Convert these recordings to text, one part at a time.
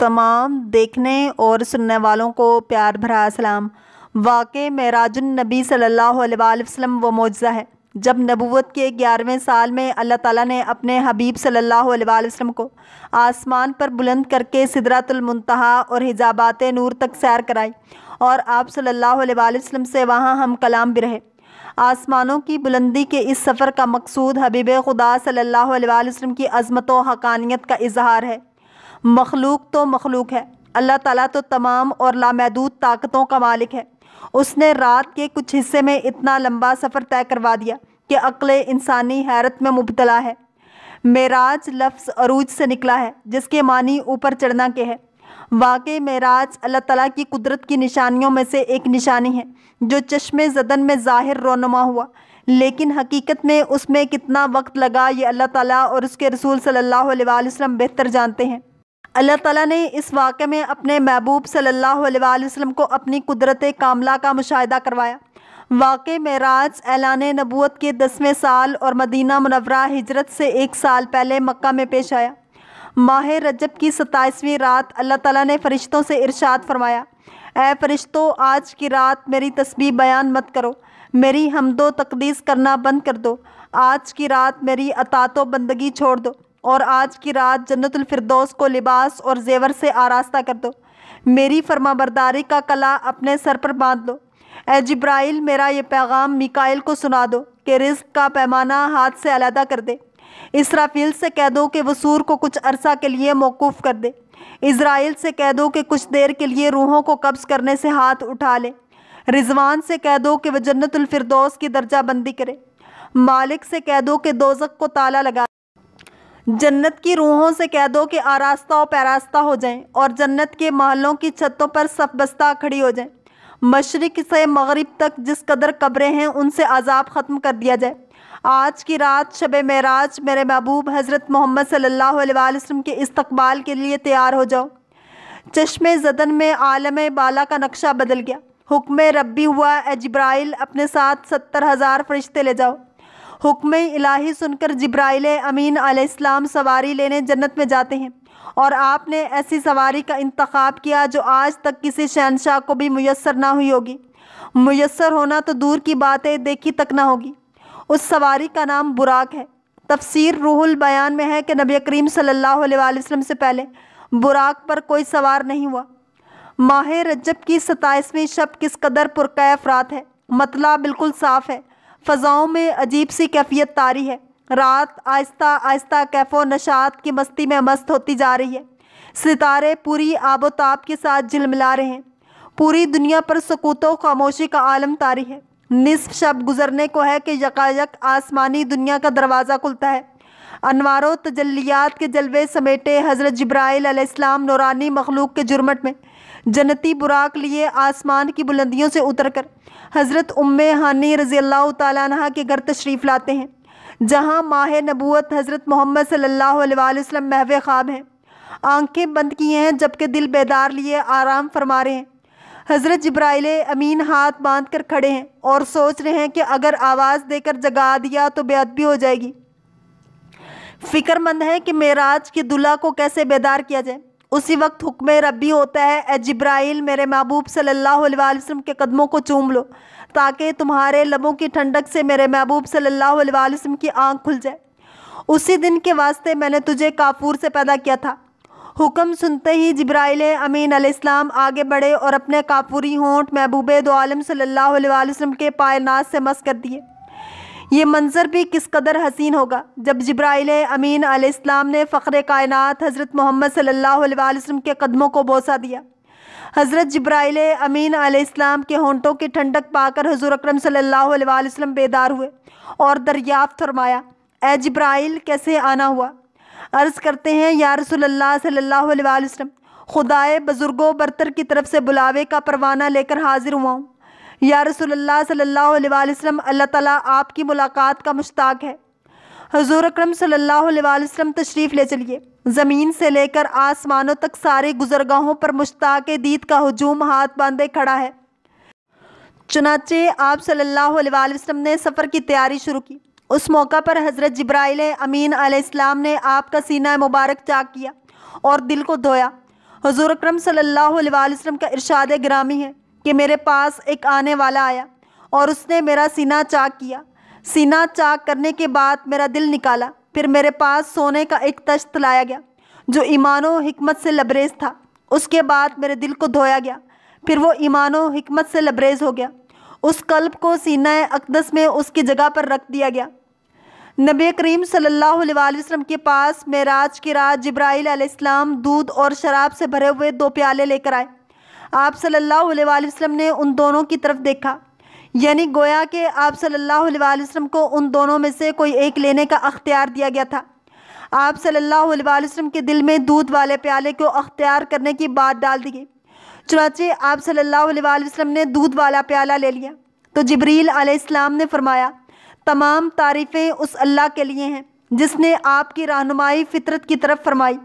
तमाम देखने और सुनने वालों को प्यार भरा सलाम वाक़ मराजनबी सल्ला वसम व मौजा है जब नबूत के ग्यारहवें साल में अल्लाह ताला ने अपने हबीब सल्लल्लाहु अलैहि वसल्लम को आसमान पर बुलंद करके सिदरतुलमतहा और हिजाबात नूर तक सैर कराई और आप सल्लल्लाहु अलैहि वसल्लम से वहाँ हम कलाम भी रहे आसमानों की बुलंदी के इस सफ़र का मकसूद हबीब खुदा सल्ला वसलम की अजमत व हकानियत का इजहार है मखलूक तो मखलूक है अल्लाह ताला तो तमाम और लामहदूद ताकतों का मालिक है उसने रात के कुछ हिस्से में इतना लंबा सफ़र तय करवा दिया कि अक्ल इंसानी हैरत में मुबतला है मेराज लफ्ज़ अरूज से निकला है जिसके मानी ऊपर चढ़ना के है वाकई मेराज अल्लाह ताला की कुदरत की निशानियों में से एक निशानी है जो चश्मे जदन में ज़ाहिर रोनमा हुआ लेकिन हकीकत में उसमें कितना वक्त लगा ये अल्लाह ताला और उसके रसूल सल्लल्लाहु अलैहि वसल्लम बेहतर जानते हैं अल्लाह ताला ने इस वाक़े में अपने महबूब सल्लल्लाहु अलैहि वसल्लम को अपनी कुदरत कामला का मुशाह करवाया वाक़ राज ऐलान नबूत के दसवें साल और मदीना मनवरा हिजरत से एक साल पहले मक्का में पेश आया माह रजब की सताईसवीं रात अल्लाह ताला ने फ़रिश्तों से इरशाद फरमाया ए फ़रिश्तों आज की रात मेरी तस्बी बयान मत करो मेरी हमदो तकदीस करना बंद कर दो आज की रात मेरी अतातो बंदगी छोड़ दो और आज की रात जन्नतफरदौस को लिबास और जेवर से आरास्ता कर दो मेरी फरमाबरदारी का कला अपने सर पर बांध दो ए जब्राइल मेरा ये पैगाम मिकाइल को सुना दो कि रिस्क का पैमाना हाथ से अलहदा कर दे इसराफील से कह दो कि वसूर को कुछ अरसा के लिए मौकूफ़ कर दे इसराइल से कह दो कि कुछ देर के लिए रूहों को कब्ज़ करने से हाथ उठा ले रिजवान से कह दो कि वह जन्नतफरदौस की दर्जा बंदी करे मालिक से कह दो कि दोजक को ताला लगा जन्नत की रूहों से कह दो कि आरास्ता और पैरास्ता हो जाएं और जन्नत के महलों की छतों पर सब बस्ता खड़ी हो जाएं मशरक़ से मग़रब तक जिस कदर कब्रें हैं उनसे अजाब ख़त्म कर दिया जाए आज की रात शब मराज मेरे महबूब हज़रत मोहम्मद सल्ला वसम के इस्तबाल के लिए तैयार हो जाओ चश्मे जदन में आलम बाला का नक्शा बदल गया हुक्म रबी हुआ एजब्राइल अपने साथ सत्तर हज़ार फरिश्ते ले जाओ हुक्म इलाही सुनकर जब्राइल अमीन आलाम सवारी लेने जन्नत में जाते हैं और आपने ऐसी सवारी का इंतखब किया जो आज तक किसी शहनशाह को भी मैसर ना हुई होगी मैसर होना तो दूर की बातें देखी तक ना होगी उस सवारी का नाम बुराक है तफसीर रूहुल बयान में है कि नबी करीम सल्लल्लाहु अलैहि वसल्लम से पहले बुराक पर कोई सवार नहीं हुआ माह रजब की सताईसवीं शब किस कदर पुरकैफ रात है मतला बिल्कुल साफ़ है फ़ज़ाओं में अजीब सी कैफियत तारी है रात आहिस्ता आहिस्ता कैफो नशात की मस्ती में मस्त होती जा रही है सितारे पूरी आबोताब के साथ झिलमिला रहे हैं पूरी दुनिया पर सकूतों व खामोशी का आलम तारी है निसफ शब गुजरने को है कि यकायक आसमानी दुनिया का दरवाज़ा खुलता है अनवारों तजलियात के जलवे समेटे हज़रत जब्राईल अलैहिस्सलाम नौरानी मखलूक के जुर्मट में जन्नती बुराक लिए आसमान की बुलंदियों से उतर कर हज़रत उम्मे हानी रज़ी अल्लाह तह के घर तशरीफ़ लाते हैं जहाँ माह नबूत हज़रत मोहम्मद सल्ला वसल्लम महव ख़्वाब हैं आंखें बंद किए हैं जबकि दिल बेदार लिए आराम फरमा रहे हैं हज़रत जब्राइल अमीन हाथ बांध कर खड़े हैं और सोच रहे हैं कि अगर आवाज़ देकर जगा दिया तो बेअदबी हो जाएगी फ़िक्रमंद है कि मेराज की दुल्हा को कैसे बेदार किया जाए उसी वक्त हुक्म रबी होता है ए जब्राइल मेरे महबूब सल्लल्लाहु अलैहि वसल्लम के कदमों को चूम लो ताकि तुम्हारे लबों की ठंडक से मेरे महबूब सल्लल्लाहु अलैहि वसल्लम की आंख खुल जाए उसी दिन के वास्ते मैंने तुझे काफूर से पैदा किया था हुक्म सुनते ही जब्राइल अमीन अलैहिस्सलाम आगे बढ़े और अपने काफूरी होंठ महबूब दो आलम सल्लल्लाहु अलैहि वसल्लम के पायनाज से मस कर दिए ये मंज़र भी किस कदर हसीन होगा जब जब्राइल अमीन आलाम ने फ़ख्र कायनत हज़रत मोहम्मद सल्लाम के कदमों को बोसा दिया हज़रत जब्राइल अमीन आलाम के होंटों की ठंडक पाकर हजूर अक्रम सल्ला बेदार हुए और दरियाफ़त फरमाया ए जब्राइल कैसे आना हुआ अर्ज़ करते हैं या रसोल्ला सल्ला खुदाए बुज़ुर्गो बरतर की तरफ से बुलावे का परवाना लेकर हाजिर हुआ हूँ या रसोल्ला सल्ला वसम अल्लाह ताली आपकी मुलाकात का मुश्ताक है हजूर अक्रम सल्ला तशरीफ़ ले चलिए ज़मीन से लेकर आसमानों तक सारे गुजरगाहों पर मुश्ताक दीद का हजूम हाथ बांधे खड़ा है चुनाचे आप सल्ला वसम ने सफ़र की तैयारी शुरू की उस मौका पर हज़रत जब्राइल अमीन आसमाम ने आपका सीना मुबारक चाक किया और दिल को धोया हजूर अक्रम सल्ला वसम का इरशाद ग्रामी है कि मेरे पास एक आने वाला आया और उसने मेरा सीना चाक किया सीना चाक करने के बाद मेरा दिल निकाला फिर मेरे पास सोने का एक तश्त लाया गया जो ईमानो हमत से लबरेज था उसके बाद मेरे दिल को धोया गया फिर वो ईमानो हमत से लबरेज हो गया उस कल्ब को सीना अकदस में उसकी जगह पर रख दिया गया नबी करीम सल्लल्लाहु अलैहि वसल्लम के पास मेराज की रात जब्राईल अलैहिस्सलाम दूध और शराब से भरे हुए दो प्याले लेकर आए आप सल्लल्लाहु अलैहि वसल्लम ने उन दोनों की तरफ देखा यानी गोया कि आप सल्लल्लाहु अलैहि वसल्लम को उन दोनों में से कोई एक लेने का अख्तियार दिया गया था आप सल्लल्लाहु अलैहि वसल्लम के दिल में दूध वाले प्याले को अख्तियार करने की बात डाल दी गई चुनाचे आप सल्लल्लाहु अलैहि वसल्लम ने दूध वाला प्याला ले लिया तो जबरील आसमाम ने फरमाया तमाम तारीफ़ें उस अल्लाह के लिए हैं जिसने आपकी रहनुमाई फितरत की तरफ फरमाई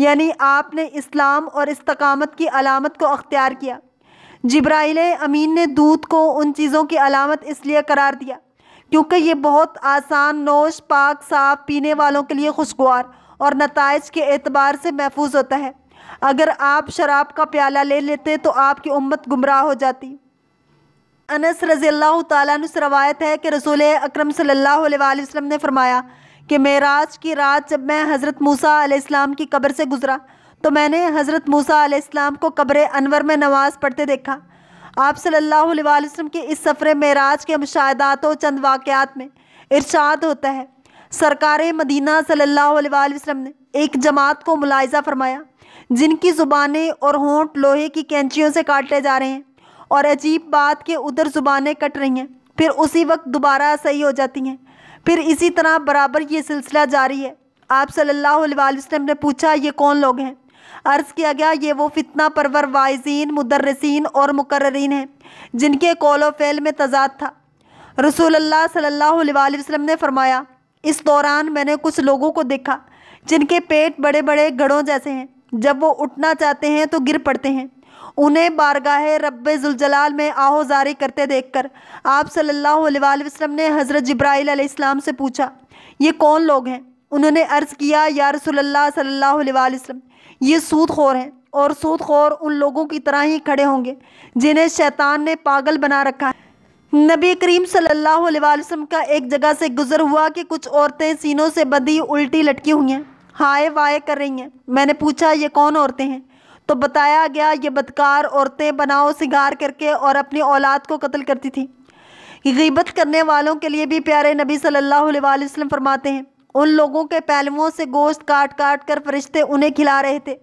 यानी आपने इस्लाम और इस्तकामत की अलामत को अख्तियार किया जब्राइल अमीन ने दूध को उन चीज़ों की अलामत इसलिए करार दिया क्योंकि ये बहुत आसान नोश पाक साफ पीने वालों के लिए खुशगवार और नतज के एतबार से महफूज होता है अगर आप शराब का प्याला ले लेते तो आपकी उम्मत गुमराह हो जाती अनस रज़ील्ला तवायत है कि रसूल अक्रम सल्ला अलैहि ने फरमाया कि मेराज की रात जब मैं हज़रत मूसा आलाम की कब्र से गुज़रा तो मैंने हज़रत मूसा आलाम को कब्र अनवर में नमाज़ पढ़ते देखा आप सल्लल्लाहु अलैहि वसल्लम के इस सफ़र मेराज के मुशाहदात और चंद वाक़ात में इरशाद होता है सरकार मदीना सल्लल्लाहु अलैहि वसल्लम ने एक जमात को मुलायजा फरमाया जिनकी ज़ुबानें और होंठ लोहे की कैंचियों से काटे जा रहे हैं और अजीब बात के उधर ज़ुबानें कट रही हैं फिर उसी वक्त दोबारा सही हो जाती हैं फिर इसी तरह बराबर ये सिलसिला जारी है आप सल्लल्लाहु अलैहि वसल्लम ने पूछा ये कौन लोग हैं अर्ज़ किया गया ये वो फितना परवर वाइजीन मुदरसिन और मुकर्रीन हैं जिनके कौलो फ़ैल में तजाद था रसूल अल्लाह सल्लल्लाहु अलैहि वसल्लम ने फरमाया इस दौरान मैंने कुछ लोगों को देखा जिनके पेट बड़े बड़े गढ़ों जैसे हैं जब वो उठना चाहते हैं तो गिर पड़ते हैं उन्हें बारगाह रब जुलजलाल में आहोजारी करते करते देखकर आप सल्लल्लाहु अलैहि वसल्लम ने हज़रत जब्राईल अलैहिस्सलाम से पूछा ये कौन लोग हैं उन्होंने अर्ज़ किया या रसोल्ला सल्ला वसलम ये सूद खोर हैं और सूद खोर उन लोगों की तरह ही खड़े होंगे जिन्हें शैतान ने पागल बना रखा है नबी करीम सल्लल्लाहु अलैहि वसल्लम का एक जगह से गुजर हुआ कि कुछ औरतें सीनों से बंधी उल्टी लटकी हुई हैं हाय वाय कर रही हैं मैंने पूछा ये कौन औरतें हैं तो बताया गया ये बदकार औरतें बनाओ सिंगार करके और अपनी औलाद को कत्ल करती थी गीबत करने वालों के लिए भी प्यारे नबी सल्लल्लाहु अलैहि वसल्लम फरमाते हैं उन लोगों के पहलुओं से गोश्त काट काट कर फरिश्ते उन्हें खिला रहे थे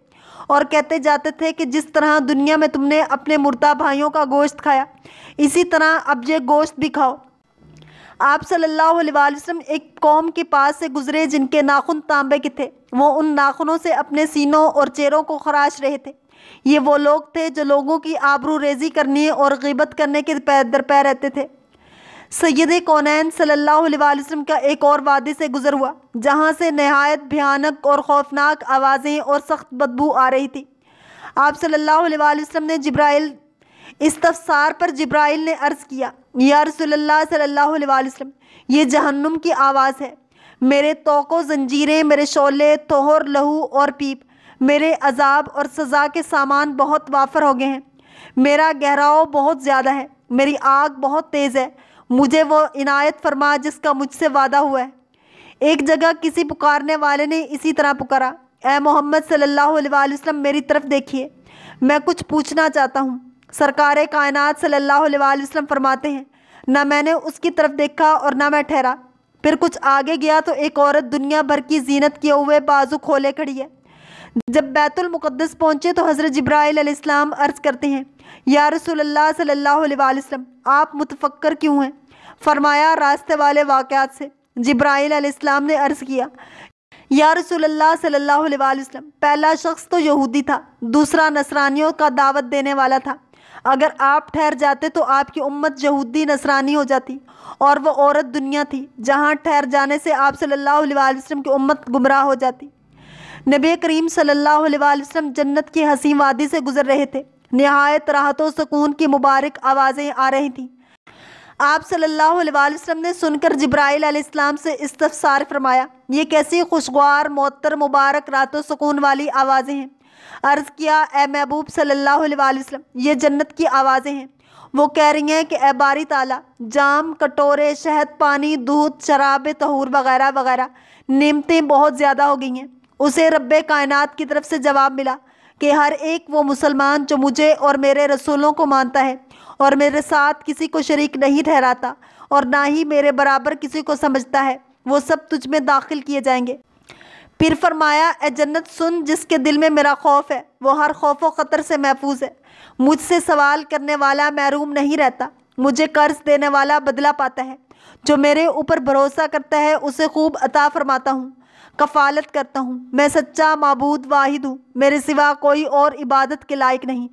और कहते जाते थे कि जिस तरह दुनिया में तुमने अपने मुर्दा भाइयों का गोश्त खाया इसी तरह अब ये गोश्त भी खाओ आप सल्लल्लाहु अलैहि वसल्लम एक कौम के पास से गुजरे जिनके नाखून तांबे के थे वो उन नाखूनों से अपने सीनों और चेहरों को खराश रहे थे ये वो लोग थे जो लोगों की आबरू रेजी करने और गिबत करने के दरपै रहते थे सैद कौनैन सल्लल्लाहु अलैहि वसल्लम का एक और वादी से गुज़र हुआ जहाँ से नहायत भयानक और खौफनाक आवाज़ें और सख्त बदबू आ रही थी आप सल्लल्लाहु अलैहि वसल्लम ने जब्राइल इस तफसार पर जब्राइल ने अर्ज़ किया या रसोल्ला सल्ला वसम ये जहन्नुम की आवाज़ है मेरे तोक़ो जंजीरें मेरे शोले तोहर लहू और पीप मेरे अजाब और सज़ा के सामान बहुत वाफर हो गए हैं मेरा गहराव बहुत ज़्यादा है मेरी आग बहुत तेज़ है मुझे वो इनायत फरमा जिसका मुझसे वादा हुआ है एक जगह किसी पुकारने वाले ने इसी तरह पुकारा ए मोहम्मद सल्लल्लाहु अलैहि वसल्लम मेरी तरफ देखिए मैं कुछ पूछना चाहता हूँ सरकार कायनात सल्लल्लाहु अलैहि वसल्लम फरमाते हैं ना मैंने उसकी तरफ देखा और ना मैं ठहरा फिर कुछ आगे गया तो एक औरत दुनिया भर की जीनत किए हुए बाजू खोले खड़ी है जब बैतुल मुक़द्दस पहुँचे तो हज़रत जब्राईल अलैहिस्सलाम अर्ज़ करते हैं या रसूलुल्लाह सल्लल्लाहु अलैहि वसल्लम आप मुतफ़क्र क्यों हैं फरमाया रास्ते वाले वाक़ात से जब्राईल अलैहिस्सलाम ने अर्ज़ किया या रसोल्ला सल्लल्लाहु अलैहि वसल्लम पहला शख्स तो यहूदी था दूसरा नसरानियों का दावत देने वाला था अगर आप ठहर जाते तो आपकी उम्मत यहूदी नसरानी हो जाती और वह औरत दुनिया थी जहाँ ठहर जाने से आप सल्लल्लाहु अलैहि वसल्लम की उम्मत गुमराह हो जाती नबी करीम सल्लल्लाहु अलैहि वसल्लम जन्नत की हसीम वादी से गुजर रहे थे नहायत राहत सुकून की मुबारक आवाज़ें आ रही थीं आप सल्लल्लाहु अलैहि वसल्लम ने सुनकर जब्राइल अलैहिस्सलाम से इस्तफसार फरमाया ये कैसी खुशगवार मोतर मुबारक रातों सुकून वाली आवाज़ें हैं अर्ज़ किया ए महबूब सल्लल्लाहु अलैहि वसल्लम ये जन्नत की आवाज़ें हैं वो कह रही हैं कि ए बारी ताला जाम कटोरे शहद पानी दूध शराब तहूर वगैरह वगैरह नीमतें बहुत ज़्यादा हो गई हैं उसे रब कायनात की तरफ से जवाब मिला कि हर एक वो मुसलमान जो मुझे और मेरे रसूलों को मानता है और मेरे साथ किसी को शरीक नहीं ठहराता और ना ही मेरे बराबर किसी को समझता है वो सब तुझ में दाखिल किए जाएंगे फिर फरमाया ए जन्नत सुन जिसके दिल में मेरा खौफ है वो हर खौफ व ख़तर से महफूज है मुझसे सवाल करने वाला महरूम नहीं रहता मुझे कर्ज देने वाला बदला पाता है जो मेरे ऊपर भरोसा करता है उसे खूब अता फरमाता हूँ कफालत करता हूँ मैं सच्चा मबूद वाहिद हूँ मेरे सिवा कोई और इबादत के लायक नहीं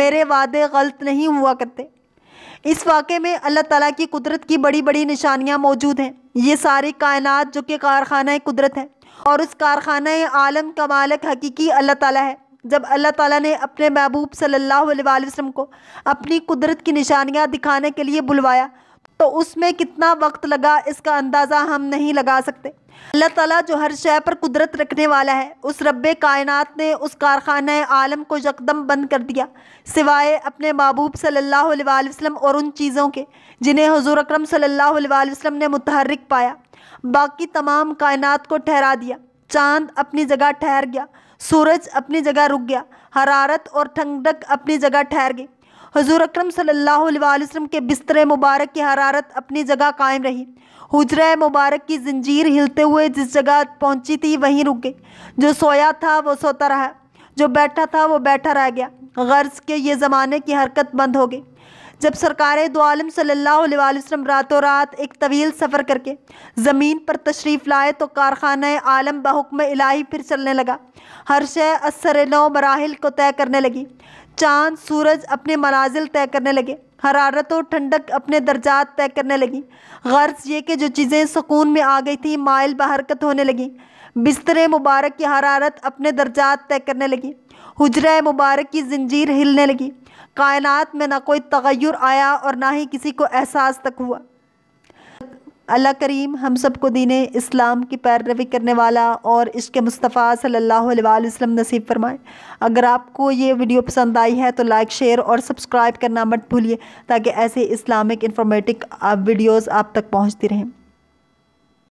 मेरे वादे गलत नहीं हुआ करते इस वाक़े में अल्लाह ताला की कुदरत की बड़ी बड़ी निशानियाँ मौजूद हैं ये सारी कायनात जो कि कारखाना कुदरत है और उस कारखाना आलम का मालिक हकीकी अल्लाह ताला है जब अल्लाह ताला ने अपने महबूब सल्लल्लाहु अलैहि वसल्लम को अपनी कुदरत की निशानियाँ दिखाने के लिए बुलवाया तो उसमें कितना वक्त लगा इसका अंदाज़ा हम नहीं लगा सकते अल्लाह ताला जो हर शय पर कुदरत रखने वाला है उस रब कायनात ने उस कारखाना आलम को यकदम बंद कर दिया सिवाय अपने महबूब सल्लल्लाहु अलैहि वसल्लम और उन चीज़ों के जिन्हें हजूर अक्रम सल्लल्लाहु अलैहि वसल्लम ने मुतहरक पाया बाकी तमाम कायनात को ठहरा दिया चांद अपनी जगह ठहर गया सूरज अपनी जगह रुक गया हरारत और ठंडक अपनी जगह ठहर गई हजूर अक्रम वसल्लम के बिस्तर मुबारक की हरारत अपनी जगह कायम रही हजर मुबारक की जंजीर हिलते हुए जिस जगह पहुंची थी वहीं रुक गई जो सोया था वो सोता रहा जो बैठा था वो बैठा रह गया गर्ज के ये ज़माने की हरकत बंद हो गई जब सरकार दो सल्हसम सल्लल्लाहु रातों रात एक तवील सफ़र करके ज़मीन पर तशरीफ़ लाए तो कारखाना आलम बहुक्म इलाही फिर चलने लगा हर शय असर नौ मराहल को तय करने लगी चांद सूरज अपने मनाजिल तय करने लगे हरारत और ठंडक अपने दर्जात तय करने लगी गर्ज ये कि जो चीज़ें सुकून में आ गई थी माइल बहरकत होने लगी बिस्तर मुबारक की हरारत अपने दर्जात तय करने लगी हजरा मुबारक की जंजीर हिलने लगी कायनात में ना कोई तगैर आया और ना ही किसी को एहसास तक हुआ अल्लाह करीम हम सब को दीन इस्लाम की पैरवी करने वाला और इसके मुस्तफ़ा सल्लल्लाहु अलैहि वसल्लम नसीब फरमाए अगर आपको ये वीडियो पसंद आई है तो लाइक शेयर और सब्सक्राइब करना मत भूलिए ताकि ऐसे इस्लामिक इंफॉर्मेटिक वीडियोज़ आप तक पहुँचती रहें